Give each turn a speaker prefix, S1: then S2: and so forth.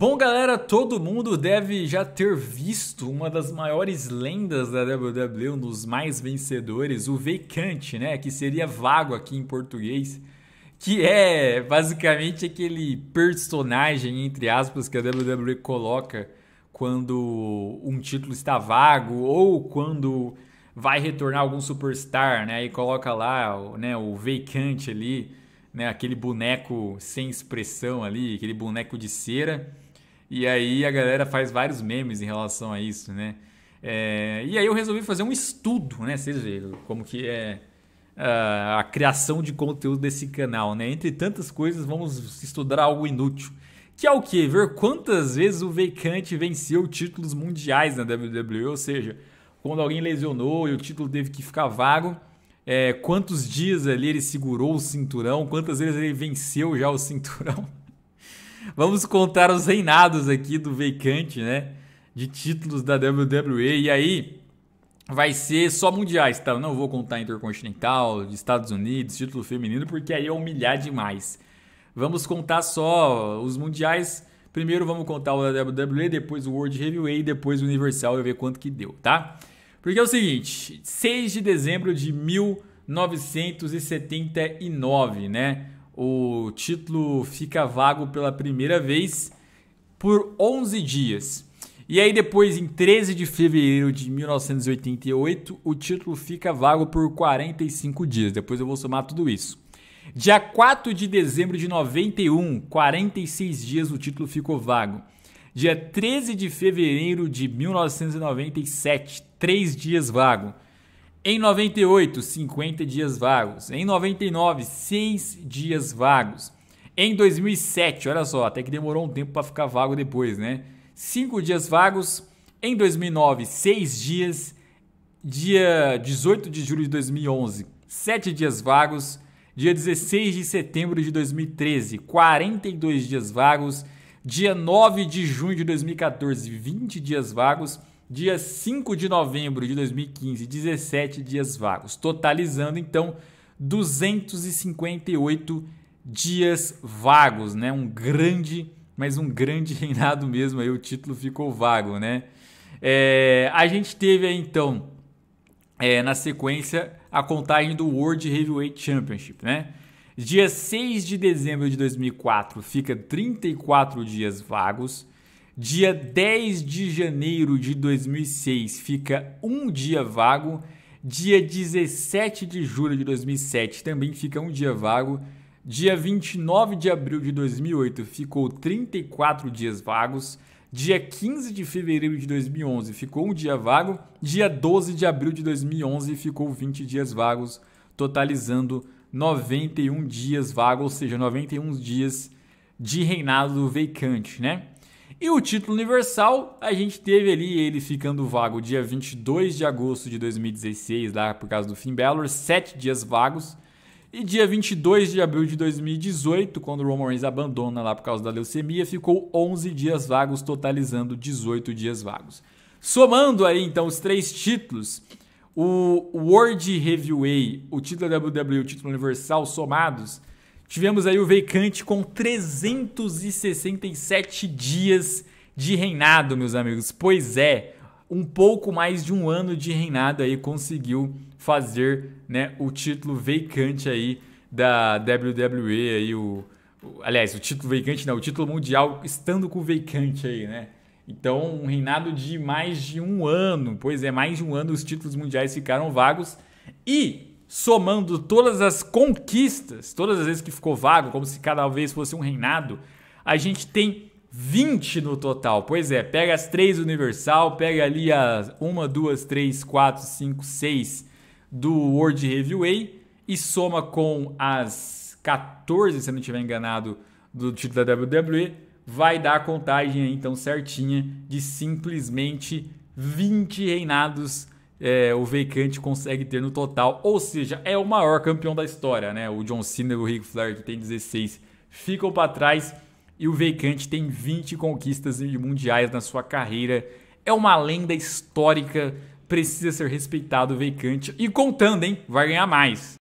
S1: Bom, galera, todo mundo deve já ter visto uma das maiores lendas da WWE, um dos mais vencedores, o Vacante, né? Que seria vago aqui em português. Que é basicamente aquele personagem, entre aspas, que a WWE coloca quando um título está vago ou quando vai retornar algum superstar, né? E coloca lá né, o Vacante ali, né? aquele boneco sem expressão ali, aquele boneco de cera. E aí a galera faz vários memes em relação a isso, né? É, e aí eu resolvi fazer um estudo, né? Vocês veem como que é a, ah, a criação de conteúdo desse canal, né? Entre tantas coisas, vamos estudar algo inútil. Que é o quê? Ver quantas vezes o Vacante venceu títulos mundiais na WWE, ou seja, quando alguém lesionou e o título teve que ficar vago, é, quantos dias ali ele segurou o cinturão, quantas vezes ele venceu já o cinturão. Vamos contar os reinados aqui do vacante, né? De títulos da WWE. E aí vai ser só mundiais, tá? Eu não vou contar Intercontinental, de Estados Unidos, título feminino, porque aí é humilhar demais. Vamos contar só os mundiais. Primeiro vamos contar o da WWE, depois o World Heavyweight, depois o Universal e ver quanto que deu, tá? Porque é o seguinte, 6 de dezembro de 1979, né? o título fica vago pela primeira vez por 11 dias. E aí depois, em 13 de fevereiro de 1988, o título fica vago por 45 dias. Depois eu vou somar tudo isso. Dia 4 de dezembro de 91, 46 dias o título ficou vago. Dia 13 de fevereiro de 1997, 3 dias vago. Em 98, 50 dias vagos. Em 99, 6 dias vagos. Em 2007, olha só, até que demorou um tempo para ficar vago depois, né? 5 dias vagos. Em 2009, 6 dias. Dia 18 de julho de 2011, 7 dias vagos. Dia 16 de setembro de 2013, 42 dias vagos. Dia 9 de junho de 2014, 20 dias vagos dia 5 de novembro de 2015, 17 dias vagos, totalizando então 258 dias vagos, né? Um grande, mas um grande reinado mesmo, aí o título ficou vago, né? É, a gente teve aí então, é, na sequência, a contagem do World Heavyweight Championship, né? Dia 6 de dezembro de 2004 fica 34 dias vagos. Dia 10 de janeiro de 2006 fica um dia vago. Dia 17 de julho de 2007 também fica um dia vago. Dia 29 de abril de 2008 ficou 34 dias vagos. Dia 15 de fevereiro de 2011 ficou um dia vago. Dia 12 de abril de 2011 ficou 20 dias vagos, totalizando 91 dias vagos, ou seja, 91 dias de reinado vacante, né? E o título universal, a gente teve ali ele ficando vago dia 22 de agosto de 2016, lá por causa do Finn Balor, sete dias vagos. E dia 22 de abril de 2018, quando o Roman Reigns abandona lá por causa da leucemia, ficou 11 dias vagos, totalizando 18 dias vagos. Somando aí então os três títulos, o World Heavyweight, o título da WWE, o título universal somados, Tivemos aí o Veicante com 367 dias de reinado, meus amigos. Pois é, um pouco mais de um ano de reinado aí conseguiu fazer né, o título vacante aí da WWE aí o, o, aliás o título vacante não o título mundial estando com o vacante aí né então um reinado de mais de um ano pois é mais de um ano os títulos mundiais ficaram vagos e somando todas as conquistas, todas as vezes que ficou vago, como se cada vez fosse um reinado, a gente tem 20 no total. Pois é, pega as três Universal, pega ali as 1, 2, 3, 4, 5, 6 do World Heavyweight e soma com as 14, se eu não estiver enganado, do título da WWE, vai dar a contagem aí, então certinha de simplesmente 20 reinados é, o Vacante consegue ter no total. Ou seja, é o maior campeão da história, né? O John Cena e o Ric Flair, que tem 16, ficam para trás. E o Vacante tem 20 conquistas mundiais na sua carreira. É uma lenda histórica, precisa ser respeitado o Veicante. E contando, hein? Vai ganhar mais.